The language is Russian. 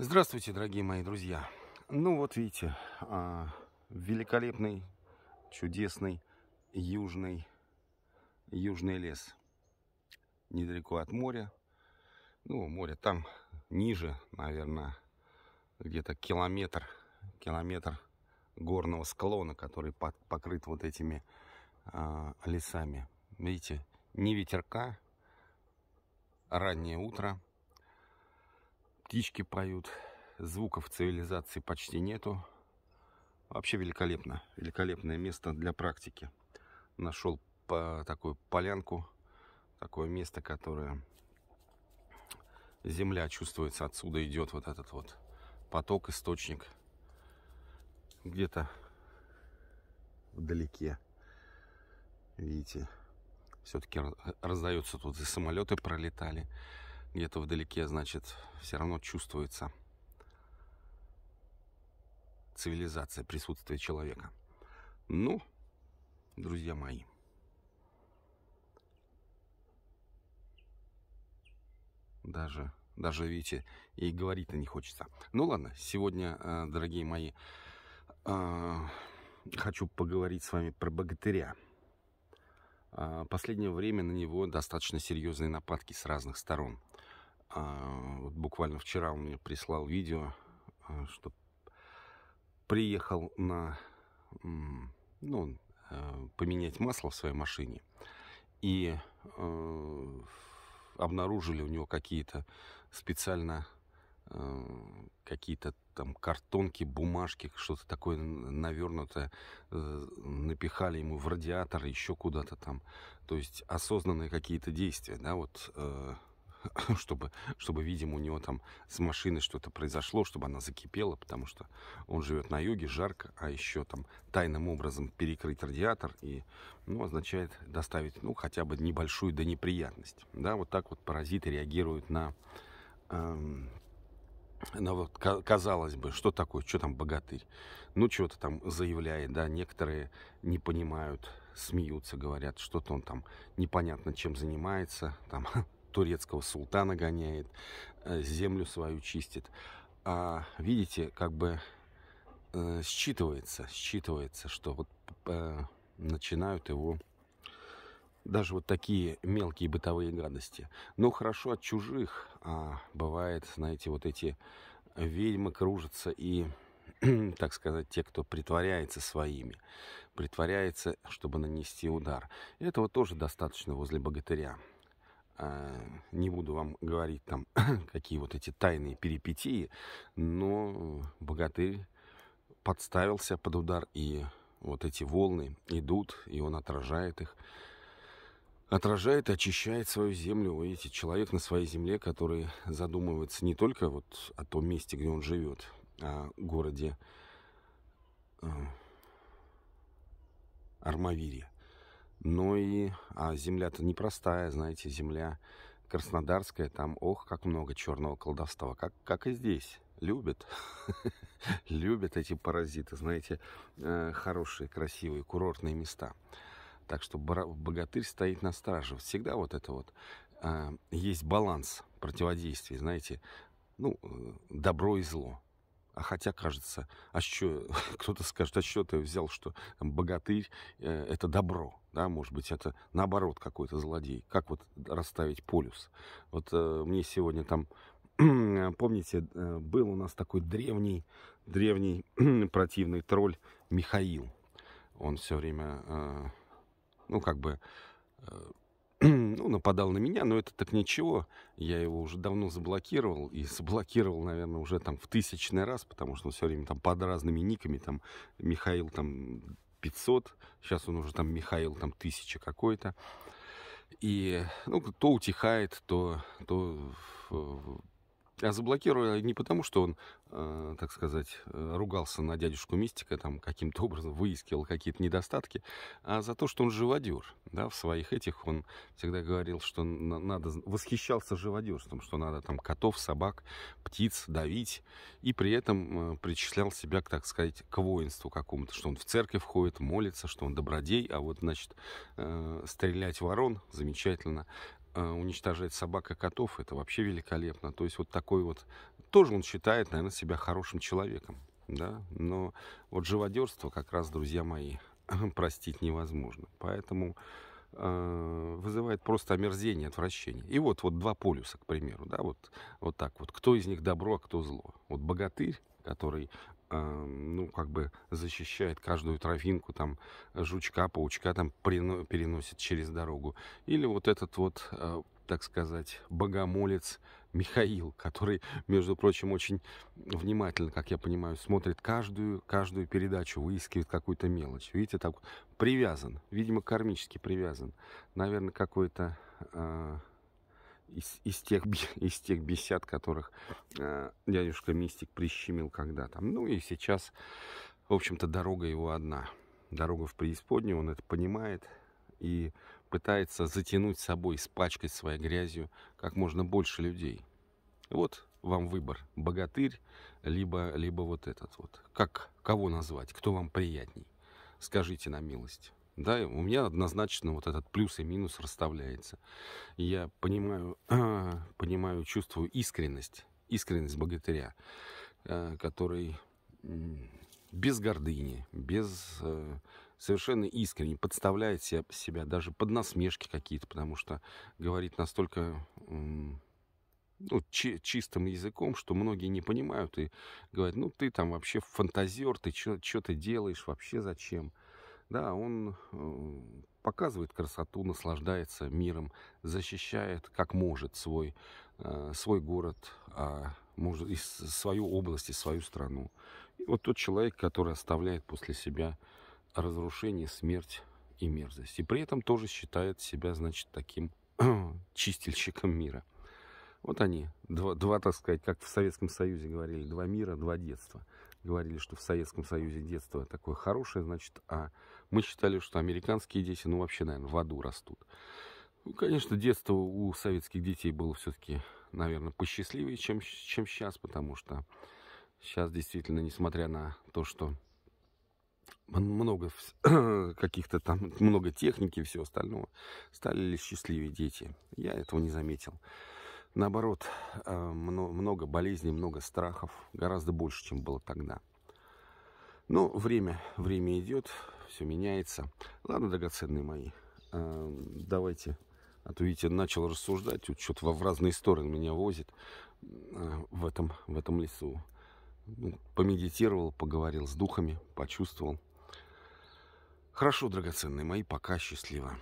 Здравствуйте, дорогие мои друзья. Ну вот видите, а, великолепный, чудесный южный, южный лес. Недалеко от моря. Ну, море там ниже, наверное, где-то километр, километр горного склона, который под, покрыт вот этими э, лесами. Видите, ни ветерка, раннее утро, птички поют, звуков цивилизации почти нету. Вообще великолепно, великолепное место для практики. Нашел по такую полянку, такое место, которое земля чувствуется, отсюда идет вот этот вот поток, источник. Где-то вдалеке, видите, все-таки раздаются тут и самолеты пролетали где-то вдалеке, значит, все равно чувствуется цивилизация, присутствие человека. Ну, друзья мои, даже, даже, видите, и говорить-то не хочется. Ну ладно, сегодня, э, дорогие мои, э, хочу поговорить с вами про богатыря. Э, последнее время на него достаточно серьезные нападки с разных сторон – а, вот буквально вчера он мне прислал видео, а, что приехал на ну, э, поменять масло в своей машине и э, обнаружили у него какие-то специально э, какие-то там картонки, бумажки, что-то такое навернутое, э, напихали ему в радиатор, еще куда-то там. То есть осознанные какие-то действия, да, вот э, чтобы, чтобы, видимо, у него там с машиной что-то произошло, чтобы она закипела, потому что он живет на юге, жарко, а еще там тайным образом перекрыть радиатор и, ну, означает доставить, ну, хотя бы небольшую до неприятность. Да, вот так вот паразиты реагируют на, эм, на вот, казалось бы, что такое, что там богатырь? Ну, что-то там заявляет, да, некоторые не понимают, смеются, говорят, что-то он там непонятно чем занимается, там турецкого султана гоняет, э, землю свою чистит. А видите, как бы э, считывается, считывается, что вот э, начинают его даже вот такие мелкие бытовые гадости. Но ну, хорошо от чужих, а бывает, знаете, вот эти ведьмы кружатся и, так сказать, те, кто притворяется своими, притворяется, чтобы нанести удар. этого тоже достаточно возле богатыря. А, не буду вам говорить там, какие вот эти тайные перипетии, но богатырь подставился под удар, и вот эти волны идут, и он отражает их. Отражает и очищает свою землю. Видите, человек на своей земле, который задумывается не только вот о том месте, где он живет, а в городе э, Армавире – но ну и а земля-то непростая, знаете, земля краснодарская, там, ох, как много черного колдовства, как, как и здесь. Любят, любят эти паразиты, знаете, э, хорошие, красивые, курортные места. Так что богатырь стоит на страже. Всегда вот это вот. Э, есть баланс противодействий, знаете, ну, э, добро и зло. А хотя, кажется, а что, кто-то скажет, а что ты взял, что богатырь это добро да, может быть, это наоборот какой-то злодей. Как вот расставить полюс? Вот э, мне сегодня там, помните, э, был у нас такой древний, древний противный тролль Михаил. Он все время, э, ну, как бы, э, ну, нападал на меня, но это так ничего. Я его уже давно заблокировал. И заблокировал, наверное, уже там в тысячный раз, потому что он все время там под разными никами, там, Михаил там 500, сейчас он уже там Михаил там тысяча какой-то. И ну, то утихает, то, то а заблокировали не потому, что он, э, так сказать, э, ругался на дядюшку Мистика, там каким-то образом выискивал какие-то недостатки, а за то, что он живодер. Да, в своих этих он всегда говорил, что надо, восхищался живодерством, что надо там котов, собак, птиц давить, и при этом э, причислял себя, так сказать, к воинству какому-то, что он в церковь ходит, молится, что он добродей, а вот, значит, э, стрелять ворон замечательно, а, уничтожает собак и котов, это вообще великолепно. То есть вот такой вот, тоже он считает, наверное, себя хорошим человеком, да, но вот живодерство как раз, друзья мои, простить невозможно. Поэтому э, вызывает просто омерзение, отвращение. И вот, вот два полюса, к примеру, да, вот, вот так вот. Кто из них добро, а кто зло? Вот богатырь который а, ну, как бы защищает каждую травинку, там, жучка, паучка там переносит через дорогу. Или вот этот вот, а, так сказать, богомолец Михаил, который, между прочим, очень внимательно, как я понимаю, смотрит каждую, каждую передачу, выискивает какую-то мелочь. Видите, так привязан, видимо, кармически привязан. Наверное, какой-то а, из, из, тех, из тех бесед, которых э, дядюшка Мистик прищемил когда-то. Ну и сейчас, в общем-то, дорога его одна. Дорога в преисподнюю, он это понимает и пытается затянуть с собой, испачкать своей грязью как можно больше людей. Вот вам выбор, богатырь, либо, либо вот этот вот. Как, кого назвать, кто вам приятней? Скажите на милость. Да, у меня однозначно вот этот плюс и минус расставляется. Я понимаю, понимаю, чувствую искренность, искренность богатыря, э, который без гордыни, без э, совершенно искренне подставляет себя, даже под насмешки какие-то, потому что говорит настолько ну, чи чистым языком, что многие не понимают и говорят, ну ты там вообще фантазер, ты что ты делаешь, вообще зачем? Да, он э, показывает красоту, наслаждается миром, защищает как может свой, э, свой город, а, может, и свою область, и свою страну. И вот тот человек, который оставляет после себя разрушение, смерть и мерзость. И при этом тоже считает себя, значит, таким чистильщиком мира. Вот они, два, два, так сказать, как в Советском Союзе говорили, два мира, два детства. Говорили, что в Советском Союзе детство такое хорошее, значит, а мы считали, что американские дети, ну, вообще, наверное, в аду растут. Ну, конечно, детство у советских детей было все-таки, наверное, посчастливее, чем, чем сейчас, потому что сейчас действительно, несмотря на то, что много каких-то там, много техники и всего остального, стали ли счастливее дети. Я этого не заметил. Наоборот, э, много болезней, много страхов, гораздо больше, чем было тогда. Но время, время идет, все меняется. Ладно, драгоценные мои, а, давайте. А то, видите, начал рассуждать, вот что-то в разные стороны меня возит а, в этом, в этом лесу. Ну, помедитировал, поговорил с духами, почувствовал. Хорошо, драгоценные мои, пока счастливо.